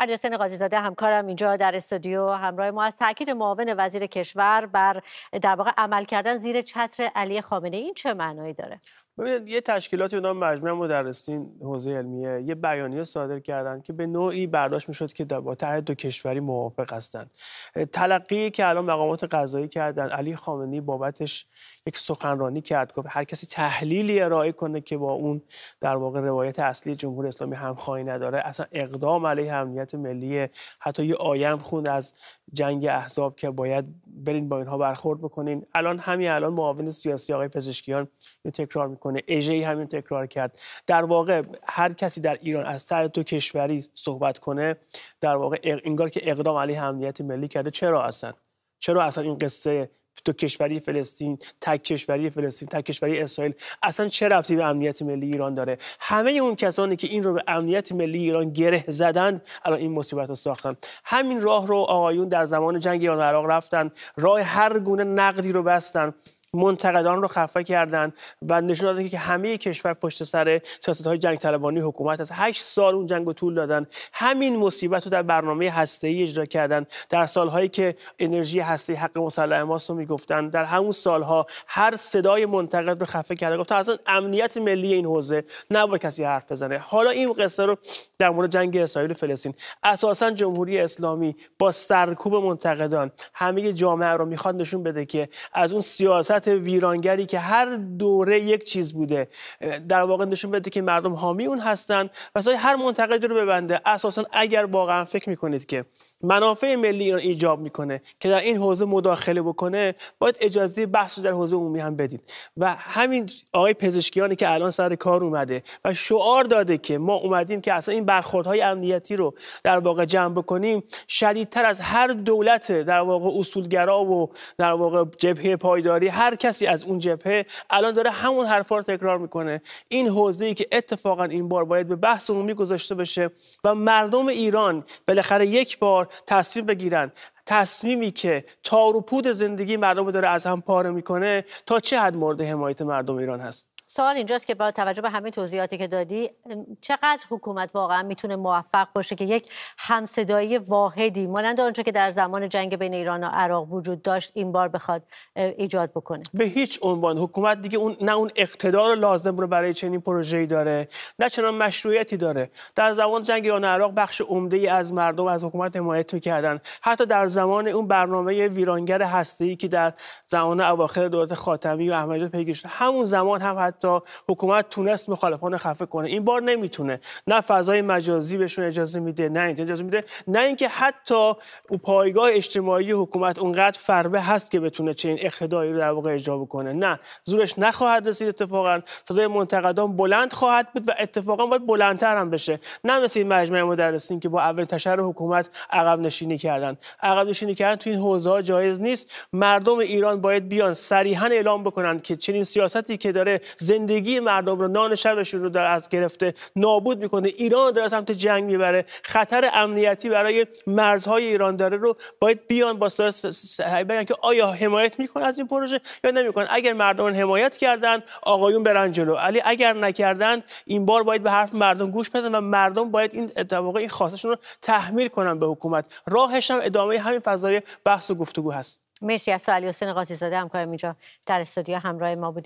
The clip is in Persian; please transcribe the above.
حسین قاضی زاده همکارم اینجا در استودیو همراه ما از تاکید معاون وزیر کشور بر در واقع عمل کردن زیر چتر علی خامنه این چه معنایی داره ببینید یه تشکیلات به مجمع مدرسین حوزه علمیه یه بیانیه صادر کردن که به نوعی برداشت میشد که با طرح دو کشوری موافق هستند تلقی که الان مقامات قضایی کردن علی خامنی بابتش یک سخنرانی کرد گفت هر کسی تحلیلی ارائه کنه که با اون در واقع روایت اصلی جمهوری اسلامی همخوانی نداره اصلا اقدام علیه امنیت ملی حتی یه آیم خوند از جنگ احزاب که باید برین با اینها برخورد بکنین الان همین الان معاون سیاسی آقای پزشکیان تکرار کنه همین تکرار کرد در واقع هر کسی در ایران از سر تو کشوری صحبت کنه در واقع انگار که اقدام علیه امنیت ملی کرده چرا اصلا چرا اصلا این قصه تو کشوری فلسطین تک کشوری فلسطین تک کشوری اسرائیل اصلا چه ربطی به امنیت ملی ایران داره همه اون کسانی که این رو به امنیت ملی ایران گره زدند الان این مصیبت رو ساختن همین راه رو آقایون در زمان جنگ ایران و عراق رفتن راه هر گونه نقدی رو بستن منتقدان رو خفه کردن و نشون دادن که همه کشور پشت سر سیاست های جنگ طلبانی حکومت هست 8 سال اون جنگ رو طول دادن همین مصیبت رو در برنامه ای اجرا کردن در سالهایی که انرژی هسته‌ای حق مسلح ماست رو میگفتن در همون سالها هر صدای منتقد رو خفه کردن گفتن اصلا امنیت ملی این حوزه نباید کسی حرف بزنه حالا این قصه رو در مورد جنگ اسرائیل و فلسطین اساسا جمهوری اسلامی با سرکوب منتقدان همه جامعه رو میخواد نشون بده که از اون سیاست حکومت ویرانگری که هر دوره یک چیز بوده در واقع نشون بده که مردم حامی اون هستن و هر منتقدی رو ببنده اساسا اگر واقعا فکر میکنید که منافع ملی ایران ایجاب میکنه که در این حوزه مداخله بکنه باید اجازه بحث در حوزه عمومی هم بدید و همین آقای پزشکیانی که الان سر کار اومده و شعار داده که ما اومدیم که اصلا این برخوردهای امنیتی رو در واقع جمع بکنیم شدیدتر از هر دولت در واقع اصولگرا و در واقع جبهه پایداری هر کسی از اون جبهه الان داره همون حرفا رو تکرار میکنه این حوزه ای که اتفاقا این بار باید به بحث عمومی گذاشته بشه و مردم ایران بالاخره یک بار تصمیم بگیرن تصمیمی که تار و پود زندگی مردم داره از هم پاره میکنه تا چه حد مورد حمایت مردم ایران هست سوال اینجاست که با توجه به همه توضیحاتی که دادی چقدر حکومت واقعا میتونه موفق باشه که یک همصدایی واحدی مانند آنچه که در زمان جنگ بین ایران و عراق وجود داشت این بار بخواد ایجاد بکنه به هیچ عنوان حکومت دیگه اون نه اون اقتدار لازم رو برای چنین پروژه‌ای داره نه چنان مشروعیتی داره در زمان جنگ ایران و عراق بخش عمده ای از مردم از حکومت حمایت میکردن حتی در زمان اون برنامه ویرانگر هسته‌ای که در زمان اواخر دولت خاتمی و احمدی پیگیری همون زمان هم حتی حکومت تونست مخالفان خفه کنه این بار نمیتونه نه فضای مجازی بهشون اجازه میده نه اجازه میده نه اینکه حتی او پایگاه اجتماعی حکومت اونقدر فربه هست که بتونه چنین اقتداری رو در واقع اجرا بکنه نه زورش نخواهد رسید اتفاقا صدای منتقدان بلند خواهد بود و اتفاقا باید بلندتر هم بشه نه مثل این مجمع مدرسین که با اول تشر حکومت عقب نشینی کردن عقب نشینی کردن تو این حوزه جایز نیست مردم ایران باید بیان صریحا اعلام بکنن که چنین سیاستی که داره زندگی مردم رو نان شبشون رو در از گرفته نابود میکنه ایران در سمت جنگ میبره خطر امنیتی برای مرزهای ایران داره رو باید بیان با بگن که آیا حمایت میکنن از این پروژه یا نمیکنن اگر مردم حمایت کردن آقایون برن جلو علی اگر نکردن این بار باید به حرف مردم گوش بدن و مردم باید این اتفاقی این خواستشون رو تحمیل کنن به حکومت راهش هم ادامه همین فضای بحث و گفتگو هست مرسی از تو حسین قاضی زاده همکارم اینجا در استودیو همراه ما بودید